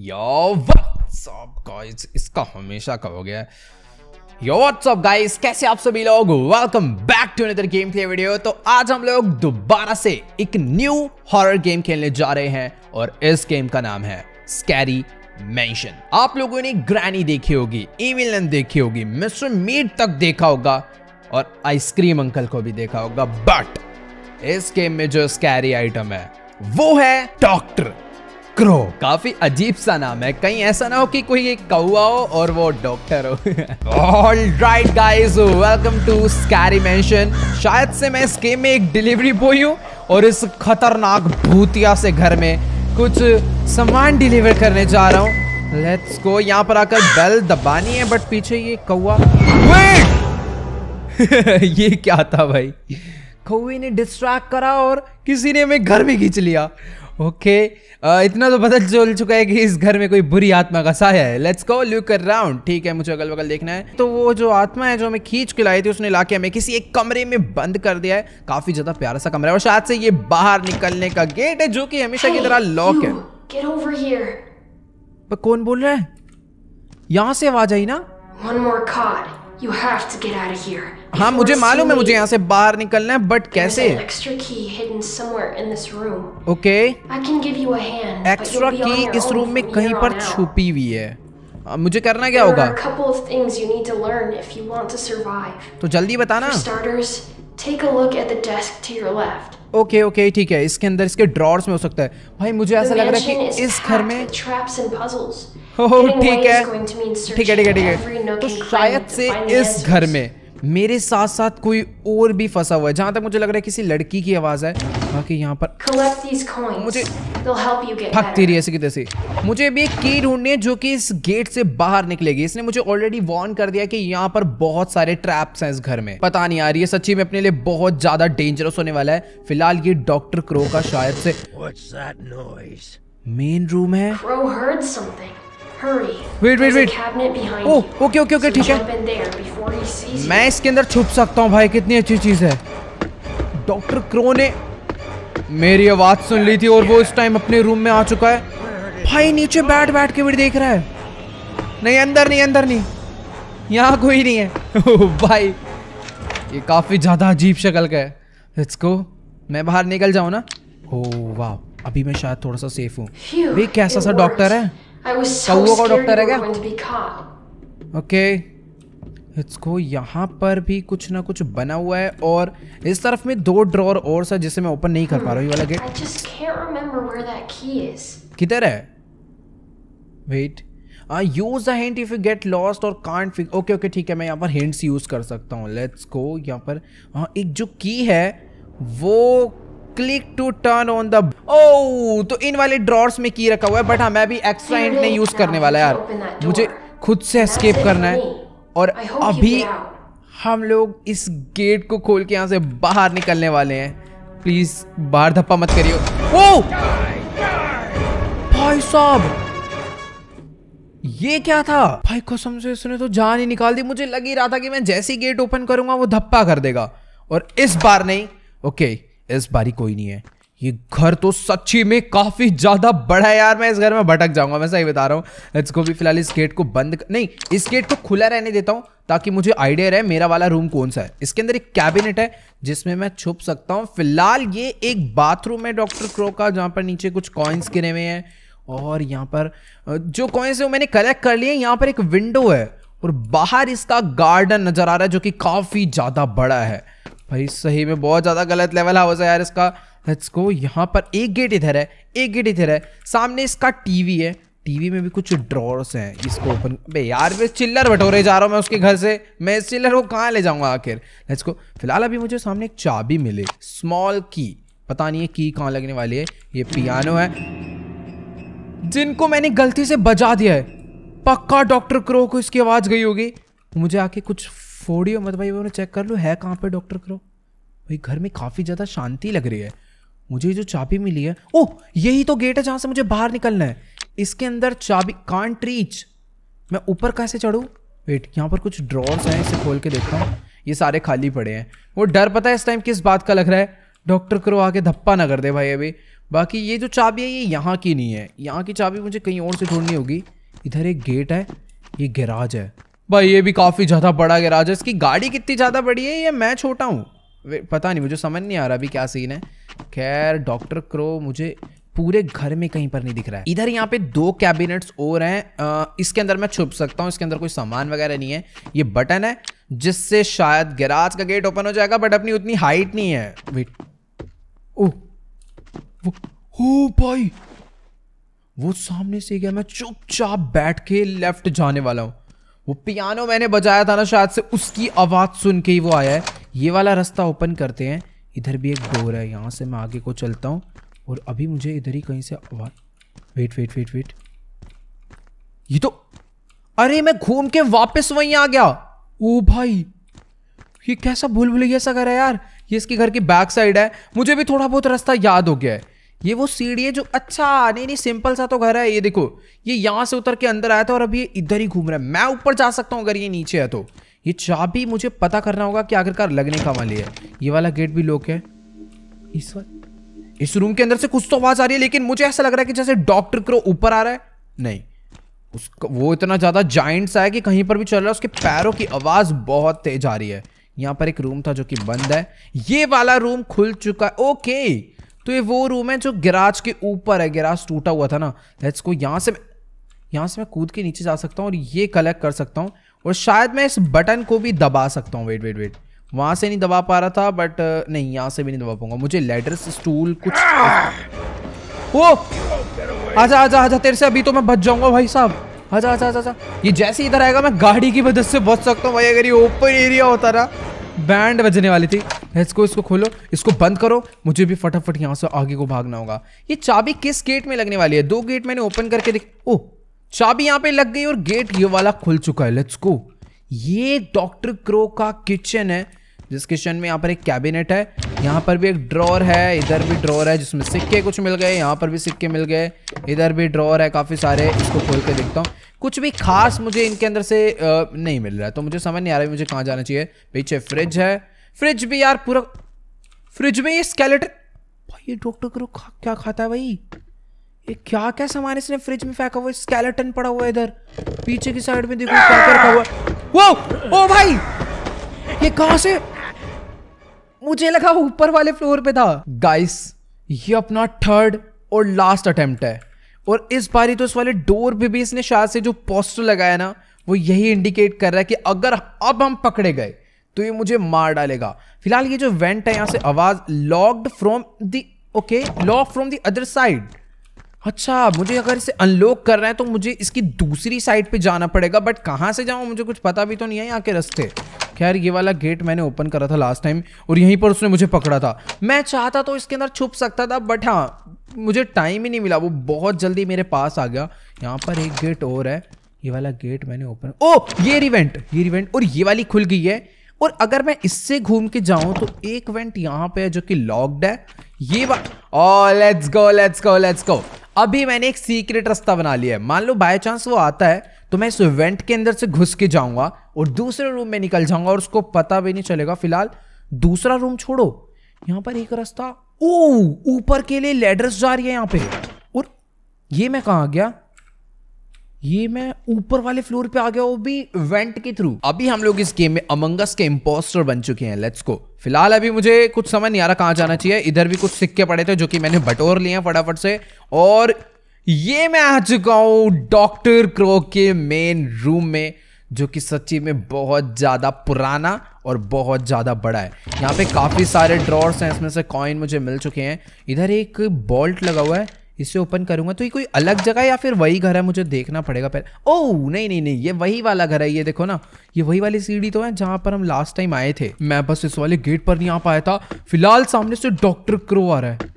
Guys इसका हमेशा का हो गया यो व्हाट्सअप गाइस कैसे आप सभी लोग welcome back to another gameplay video तो आज हम लोग दोबारा से एक न्यू हॉरर गेम खेलने जा रहे हैं और इस गेम का नाम है स्कैरी मेंशन आप लोगों ने ग्रैनी देखी होगी इविलन देखी होगी मिस्टर मीट तक देखा होगा और आइसक्रीम अंकल को भी देखा होगा बट इस गेम में जो स्कैरी आइटम है वो है डॉक्टर क्रो काफी अजीब सा नाम है कहीं ऐसा ना हो कि कोई एक कौआ हो और वो डॉक्टर हो all right guys welcome to scary mansion शायद से मैं इस गेम में एक डिलीवरी बॉय हूँ और इस खतरनाक भूतिया से घर में कुछ सामान डिलीवर करने जा रहा हूँ लेट्स गो यहाँ पर आकर बेल दबानी है बट पीछे ये कौआ ये क्या था भाई कौए ने डिस्ट्रैक्ट करा और किसी ने हमें घर में खींच लिया ओके okay. इतना तो पता चल चुका है कि इस घर में कोई बुरी आत्मा का साया है लेट्स गो लुक अराउंड ठीक है मुझे अगल बगल देखना है तो वो जो आत्मा है जो हमें खींच के लाई थी उसने लाके हमें किसी एक कमरे में बंद कर दिया है काफी ज्यादा प्यारा सा कमरा है और शायद से ये बाहर निकलने का गेट है जो कि हमेशा hey, की तरह लॉक है पर कौन बोल रहा है यहां से आवाज आई ना one more cod. You have to get out of here हाँ मुझे मालूम है मुझे यहाँ से बाहर निकलना है बट कैसे ओके एक्स्ट्रा की इस रूम में कहीं पर छुपी हुई है मुझे करना क्या होगा तो जल्दी बताना ओके ओके ठीक है इसके अंदर इसके ड्रॉर्स में हो सकता है भाई मुझे ऐसा लग रहा है कि इस घर में ठीक है ठीक है ठीक है ठीक है तो शायद से इस घर में मेरे साथ साथ कोई और भी फंसा हुआ है जहां तक मुझे लग रहा है किसी लड़की की आवाज है बाकी यहाँ पर मुझे फक तेरी ऐसे की तैसे मुझे भी एक की ढूंढनी है जो कि इस गेट से बाहर निकलेगी इसने मुझे ऑलरेडी वार्न कर दिया कि यहाँ पर बहुत सारे ट्रैप्स हैं इस घर में पता नहीं आ रही है सच्ची में अपने लिए बहुत ज्यादा डेंजरस होने वाला है फिलहाल ये डॉक्टर क्रो का शायद से मेन रूम है wait wait wait wait. Okay okay okay ठीक है. मैं इसके अंदर छुप सकता हूँ भाई कितनी अच्छी चीज़ है डॉक्टर क्रो ने मेरी आवाज़ सुन ली थी और वो इस टाइम अपने रूम में आ चुका है भाई नीचे बैठ बैठ के भी देख रहा है नहीं अंदर नहीं अंदर नहीं यहाँ कोई नहीं है भाई ये काफ़ी ज़्यादा अजीब शक्ल का है लेट्स गो मैं बाहर निकल जाऊँ ना ओ वाह अभी मैं शायद थोड़ा सा सेफ हूँ भाई कैसा सा डॉक्टर है कौओ का डॉक्टर है क्या ओके लेट्स गो यहाँ पर भी कुछ ना कुछ बना हुआ है और इस तरफ में दो ड्रॉर और सा जिसे मैं ओपन नहीं कर पा रहा हूँ वाला गेट किधर है wait use hint if you get lost or can't fix okay okay ठीक है मैं यहाँ पर हिंट्स यूज कर सकता हूँ लेट्स को यहाँ पर हाँ एक जो की है वो click to turn on the ओ तो इन वाले ड्रॉर्स में की रखा हुआ है बट हाँ मैं भी एक्स्ट्रा एंड नहीं यूज करने वाला यार मुझे खुद से एस्केप करना है और अभी हम लोग इस गेट को खोल के यहाँ से बाहर निकलने वाले हैं प्लीज बाहर धप्पा मत करियो ओ oh! भाई साहब ये क्या था भाई कसम से इसने तो जान ही निकाल दी मुझे लग ही रहा था कि मैं जैसी गेट ओपन करूंगा वो धप्पा कर देगा और इस बार नहीं ओके इस बारी कोई नहीं है ये घर तो सच्ची में काफी ज्यादा बड़ा है यार मैं इस घर में भटक जाऊंगा मैं सही बता रहा हूँ इसको भी फिलहाल इस गेट को बंद कर... नहीं इस गेट को खुला रहने देता हूँ ताकि मुझे आइडिया रहे मेरा वाला रूम कौन सा है इसके अंदर एक कैबिनेट है जिसमें मैं छुप सकता हूँ फिलहाल ये एक बाथरूम है डॉक्टर क्रो का जहाँ पर नीचे कुछ कॉइन्स गिरे हुए हैं और यहाँ पर जो कॉइन्स है वो मैंने कलेक्ट कर लिए यहाँ पर एक विंडो है और बाहर इसका गार्डन नजर आ रहा है जो कि काफी ज्यादा बड़ा है भाई सही में बहुत ज़्यादा गलत लेवल हाउस है यार इसका लेट्स गो यहाँ पर एक गेट इधर है एक गेट इधर है सामने इसका टीवी है टीवी में भी कुछ ड्रॉर्स हैं इसको ओपन बे यार मैं चिल्लर बटोरे जा रहा हूँ मैं उसके घर से मैं इस चिल्लर को कहाँ ले जाऊँगा आखिर लेट्स गो फिलहाल अभी मुझे सामने एक चाबी मिले स्मॉल की पता नहीं है की कहाँ लगने वाली है ये पियानो है जिनको मैंने गलती से बजा दिया है पक्का डॉक्टर क्रो को इसकी आवाज़ गई होगी मुझे आके कुछ फोड़ियो मत भाई वो चेक कर लो है कहाँ पे डॉक्टर करो भाई घर में काफ़ी ज़्यादा शांति लग रही है मुझे जो चाबी मिली है ओह यही तो गेट है जहाँ से मुझे बाहर निकलना है इसके अंदर चाबी कांट रीच मैं ऊपर कैसे चढ़ूँ वेट यहाँ पर कुछ ड्रॉर्स हैं इसे खोल के देखता हूँ ये सारे खाली पड़े हैं वो डर पता है इस टाइम किस बात का लग रहा है डॉक्टर करो आके धप्पा ना कर दे भाई अभी बाकी ये जो चाबी है ये यहाँ की नहीं है यहाँ की चाबी मुझे कहीं और से ढूंढनी होगी इधर एक गेट है ये गैराज है भाई ये भी काफ़ी ज़्यादा बड़ा गया राजा इसकी गाड़ी कितनी ज़्यादा बड़ी है ये मैं छोटा हूँ पता नहीं मुझे समझ नहीं आ रहा अभी क्या सीन है खैर डॉक्टर क्रो मुझे पूरे घर में कहीं पर नहीं दिख रहा है इधर यहाँ पे दो कैबिनेट्स और हैं इसके अंदर मैं छुप सकता हूँ इसके अंदर कोई सामान वगैरह नहीं है ये बटन है जिससे शायद गैराज का गेट ओपन हो जाएगा बट अपनी उतनी हाइट नहीं है वेट ओ हो भाई वो सामने से गया मैं चुपचाप बैठ के लेफ्ट जाने वाला हूँ वो पियानो मैंने बजाया था ना शायद से उसकी आवाज़ सुन के ही वो आया है ये वाला रास्ता ओपन करते हैं इधर भी एक डोर है यहाँ से मैं आगे को चलता हूँ और अभी मुझे इधर ही कहीं से आवाज़ वेट वेट वेट वेट ये तो अरे मैं घूम के वापस वहीं आ गया ओ भाई ये कैसा भूल भुलैया सा घर है यार ये इसके घर की बैक साइड है मुझे भी थोड़ा बहुत रास्ता याद हो गया है ये वो सीढ़ी है जो अच्छा नहीं नहीं सिंपल सा तो घर है ये देखो ये यहाँ से उतर के अंदर आया था और अभी ये इधर ही घूम रहा है मैं ऊपर जा सकता हूँ अगर ये नीचे है तो ये चाबी मुझे पता करना होगा कि आखिरकार लगने का वाली है ये वाला गेट भी लोक है इस इस रूम के अंदर से कुछ तो आवाज आ रही है लेकिन मुझे ऐसा लग रहा है कि जैसे डॉक्टर क्रो ऊपर आ रहा है नहीं उसका वो इतना ज़्यादा जॉइंट सा है कि कहीं पर भी चल रहा है उसके पैरों की आवाज़ बहुत तेज आ रही है यहाँ पर एक रूम था जो कि बंद है ये वाला रूम खुल चुका है ओके तो ये वो रूम है जो गिराज के ऊपर है गिराज टूटा हुआ था ना लेट्स को यहाँ से यहाँ से मैं कूद के नीचे जा सकता हूँ और ये कलेक्ट कर सकता हूँ और शायद मैं इस बटन को भी दबा सकता हूँ वेट वेट वेट वहाँ से नहीं दबा पा रहा था बट uh, नहीं यहाँ से भी नहीं दबा पाऊंगा मुझे लेटर स्टूल कुछ वो आजा आजा आजा तेरे से अभी तो मैं बच जाऊंगा भाई साहब आजा आजा आजा आजा ये जैसे इधर आएगा मैं गाड़ी की मदद से बच सकता हूँ भाई अगर ये ओपन एरिया होता ना बैंड बजने वाली थी इसको इसको खोलो इसको बंद करो मुझे भी फटाफट यहाँ से आगे को भागना होगा ये चाबी किस गेट में लगने वाली है दो गेट मैंने ओपन करके देख ओ चाबी यहाँ पे लग गई और गेट ये वाला खुल चुका है लेट्स गो ये डॉक्टर क्रो का किचन है जिस किचन में यहाँ पर एक कैबिनेट है यहाँ पर भी एक ड्रॉर है इधर भी ड्रॉर है जिसमें सिक्के कुछ मिल गए यहाँ पर भी सिक्के मिल गए इधर भी ड्रॉर है काफ़ी सारे इसको खोल के देखता हूँ कुछ भी खास मुझे इनके अंदर से आ, नहीं मिल रहा है तो मुझे समझ नहीं आ रहा है मुझे कहाँ जाना चाहिए पीछे फ्रिज है फ्रिज भी यार पूरा फ्रिज में ये स्केलेटन भाई ये डॉक्टर करो खा, क्या खाता है भाई ये क्या क्या सामान इसने फ्रिज में फेंका हुआ स्केलेटन पड़ा हुआ है इधर पीछे की साइड में देखो क्या क्या रखा हुआ वो ओ भाई ये कहां से मुझे लगा ऊपर वाले फ्लोर पे था गाइस ये अपना थर्ड और लास्ट अटेम्प्ट है और इस बारी तो इस वाले डोर पे भी इसने शायद से जो पोस्टर लगाया ना वो यही इंडिकेट कर रहा है कि अगर अब हम पकड़े गए तो ये मुझे मार डालेगा फिलहाल ये जो वेंट है यहाँ से आवाज locked from the okay lock from the other side अच्छा मुझे अगर इसे अनलॉक कर रहे हैं तो मुझे इसकी दूसरी साइड पे जाना पड़ेगा बट कहाँ से जाऊँ मुझे कुछ पता भी तो नहीं है यहाँ के रस्ते खैर ये वाला गेट मैंने ओपन करा था लास्ट टाइम और यहीं पर उसने मुझे पकड़ा था मैं चाहता तो इसके अंदर छुप सकता था बट हाँ मुझे टाइम ही नहीं मिला वो बहुत जल्दी मेरे पास आ गया यहाँ पर एक गेट और है ये वाला गेट मैंने ओपन ओ ये रिवेंट ये रिवेंट और ये वाली खुल गई है और अगर मैं इससे घूम के जाऊं तो एक वेंट यहां पे है जो कि लॉक्ड है ये ओ let's go let's go let's go अभी मैंने एक सीक्रेट रास्ता बना लिया है मान लो बाय चांस वो आता है तो मैं इस वेंट के अंदर से घुस के जाऊंगा और दूसरे रूम में निकल जाऊंगा और उसको पता भी नहीं चलेगा फिलहाल दूसरा रूम छोड़ो यहां पर एक रास्ता ओ ऊपर के लिए लेडर्स जा रही है यहाँ पे और ये मैं कहा गया ये मैं ऊपर वाले फ्लोर पे आ गया वो भी वेंट के थ्रू अभी हम लोग इस गेम में अमंगस के इम्पोस्टर बन चुके हैं लेट्स को फिलहाल अभी मुझे कुछ समझ नहीं आ रहा कहाँ जाना चाहिए इधर भी कुछ सिक्के पड़े थे जो कि मैंने बटोर लिए हैं फटाफट से और ये मैं आ चुका हूँ डॉक्टर क्रो के मेन रूम में जो कि सच्ची में बहुत ज़्यादा पुराना और बहुत ज़्यादा बड़ा है यहाँ पे काफ़ी सारे ड्रॉर्स हैं इसमें से कॉइन मुझे मिल चुके हैं इधर एक बॉल्ट लगा हुआ है इसे ओपन करूंगा तो ये कोई अलग जगह या फिर वही घर है मुझे देखना पड़ेगा पहले ओ नहीं नहीं नहीं ये वही वाला घर है ये देखो ना ये वही वाली सीढ़ी तो है जहां पर हम लास्ट टाइम आए थे मैं बस इस वाले गेट पर नहीं आ पाया था फिलहाल सामने से डॉक्टर क्रो आ रहा है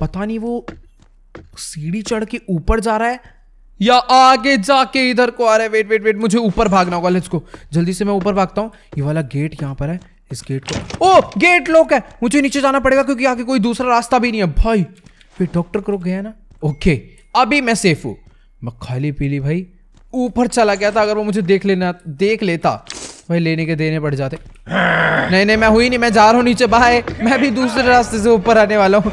पता नहीं वो सीढ़ी चढ़ के ऊपर जा रहा है या आगे जाके इधर को आ रहा है वेट वेट वेट मुझे ऊपर भागना होगा इसको जल्दी से मैं ऊपर भागता हूँ ये वाला गेट यहाँ पर है इस गेट को ओ गेट लॉक है मुझे नीचे जाना पड़ेगा क्योंकि आगे कोई दूसरा रास्ता भी नहीं है भाई फिर डॉक्टर को गया ना ओके अभी मैं सेफ हूँ मैं खाली पीली भाई ऊपर चला गया था अगर वो मुझे देख लेना देख लेता भाई लेने के देने पड़ जाते नहीं नहीं मैं हुई नहीं मैं जा रहा हूँ नीचे बाहर मैं भी दूसरे रास्ते से ऊपर आने वाला हूँ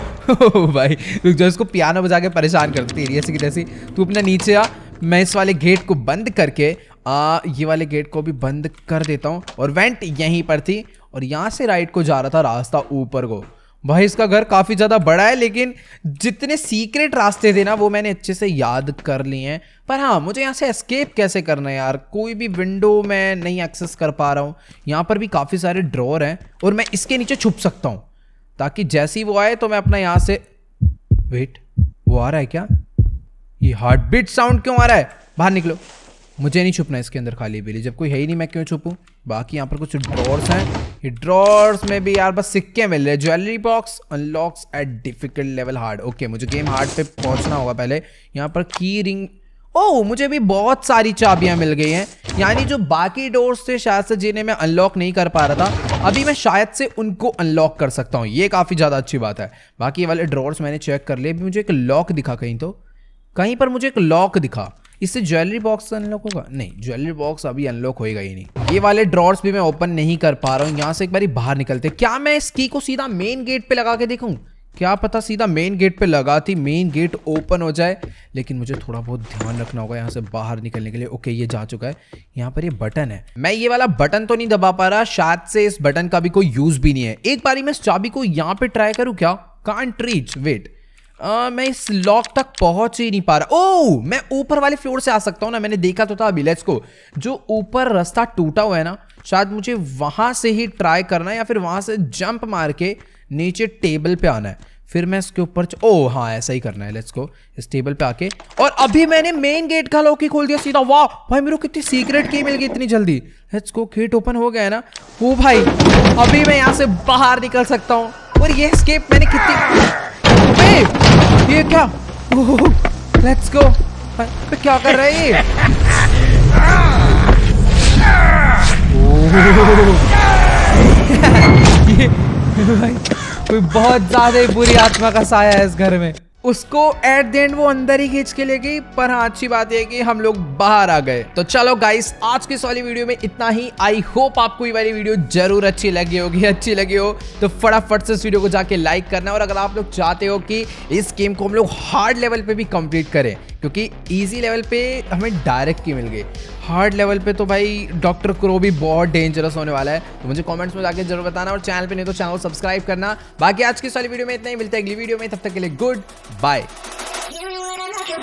भाई रुक जाओ इसको पियानो बजा के परेशान करती है ऐसी की तैसी तू अपना नीचे आ मैं इस वाले गेट को बंद करके आ, ये वाले गेट को भी बंद कर देता हूँ और वेंट यहीं पर थी और यहाँ से राइट को जा रहा था रास्ता ऊपर को भाई इसका घर काफ़ी ज़्यादा बड़ा है लेकिन जितने सीक्रेट रास्ते थे ना वो मैंने अच्छे से याद कर लिए हैं पर हाँ मुझे यहाँ से एस्केप कैसे करना है यार कोई भी विंडो मैं नहीं एक्सेस कर पा रहा हूँ यहाँ पर भी काफ़ी सारे ड्रॉर हैं और मैं इसके नीचे छुप सकता हूँ ताकि जैसे ही वो आए तो मैं अपना यहाँ से वेट वो आ रहा है क्या ये हार्ट बीट साउंड क्यों आ रहा है बाहर निकलो मुझे नहीं छुपना इसके अंदर खाली बिली जब कोई है ही नहीं मैं क्यों छुपूँ बाकी यहाँ पर कुछ ड्रॉर्स हैं ड्रॉर्स में भी यार बस सिक्के मिल रहे हैं jewellery box unlocks at difficult level hard okay मुझे गेम हार्ड पे पहुँचना होगा पहले यहाँ पर की रिंग ओ मुझे भी बहुत सारी चाबियाँ मिल गई हैं यानी जो बाकी डोर्स थे शायद से जिन्हें मैं अनलॉक नहीं कर पा रहा था अभी मैं शायद से उनको अनलॉक कर सकता हूँ ये काफ़ी ज़्यादा अच्छी बात है बाकी वाले ड्रॉर्स मैंने चेक कर लिए अभी मुझे एक लॉक दिखा कहीं तो कहीं पर मुझे एक लॉक दिखा इससे ज्वेलरी बॉक्स अनलॉक होगा नहीं ज्वेलरी बॉक्स अभी अनलॉक होएगा ही नहीं ये वाले ड्रॉर्स भी मैं ओपन नहीं कर पा रहा हूँ यहाँ से एक बार बाहर निकलते क्या मैं इस की को सीधा मेन गेट पे लगा के देखूँ क्या पता सीधा मेन गेट पे लगाती मेन गेट ओपन हो जाए लेकिन मुझे थोड़ा बहुत ध्यान रखना होगा यहाँ से बाहर निकलने के लिए ओके ये जा चुका है यहाँ पर ये बटन है मैं ये वाला बटन तो नहीं दबा पा रहा शायद से इस बटन का भी कोई यूज भी नहीं है एक बारी मैं इस चाबी को यहाँ पे ट्राई करूँ क्या कांट रीच वेट आ, मैं इस लॉक तक पहुंच ही नहीं पा रहा ओह मैं ऊपर वाले फ्लोर से आ सकता हूँ ना मैंने देखा तो था अभी लेट्स को जो ऊपर रास्ता टूटा हुआ है ना शायद मुझे वहां से ही ट्राई करना है या फिर वहां से जंप मार के नीचे टेबल पे आना है फिर मैं इसके ऊपर ओ हाँ ऐसा ही करना है लेट्स को इस टेबल पे आके और अभी मैंने मेन गेट का लॉक ही खोल दिया सीधा वाह भाई मेरे को कितनी सीक्रेट की मिल गई इतनी जल्दी लेट्स को गेट ओपन हो गया है ना वो भाई अभी मैं यहाँ से बाहर निकल सकता हूँ और ये स्केप मैंने कितनी ये क्या लेट्स गो क्या कर रहा है ये भाई कोई बहुत ज्यादा ही बुरी आत्मा का साया है इस घर में उसको एट द एंड वो अंदर ही खींच के ले गई पर हाँ अच्छी बात यह कि हम लोग बाहर आ गए तो चलो गाइस आज की इस वाली वीडियो में इतना ही आई होप आपको ये वाली वीडियो जरूर अच्छी लगी होगी अच्छी लगी हो तो फटाफट से इस वीडियो को जाके लाइक करना और अगर आप लोग चाहते हो कि इस गेम को हम लोग हार्ड लेवल पे भी कंप्लीट करें क्योंकि इजी लेवल पे हमें डायरेक्ट की मिल गई हार्ड लेवल पे तो भाई डॉक्टर क्रो भी बहुत डेंजरस होने वाला है तो मुझे कमेंट्स में जाके जरूर बताना और चैनल पे नहीं तो चैनल सब्सक्राइब करना बाकी आज की सारी वीडियो में इतना ही मिलता है अगली वीडियो में तब तक के लिए गुड बाय